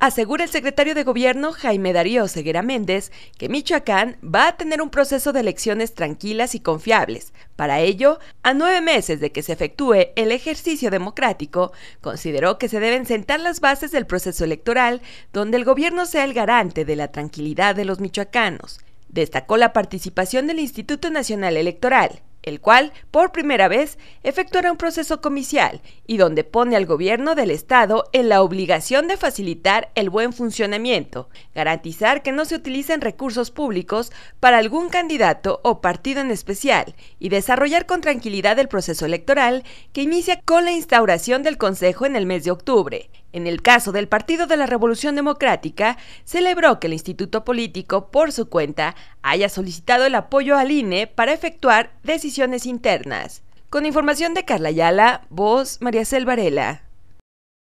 Asegura el secretario de Gobierno Jaime Darío Ceguera Méndez que Michoacán va a tener un proceso de elecciones tranquilas y confiables. Para ello, a nueve meses de que se efectúe el ejercicio democrático, consideró que se deben sentar las bases del proceso electoral donde el gobierno sea el garante de la tranquilidad de los michoacanos. Destacó la participación del Instituto Nacional Electoral, el cual, por primera vez, efectuará un proceso comicial y donde pone al gobierno del Estado en la obligación de facilitar el buen funcionamiento, garantizar que no se utilicen recursos públicos para algún candidato o partido en especial y desarrollar con tranquilidad el proceso electoral que inicia con la instauración del Consejo en el mes de octubre, en el caso del Partido de la Revolución Democrática, celebró que el Instituto Político, por su cuenta, haya solicitado el apoyo al INE para efectuar decisiones internas. Con información de Carla Ayala, voz María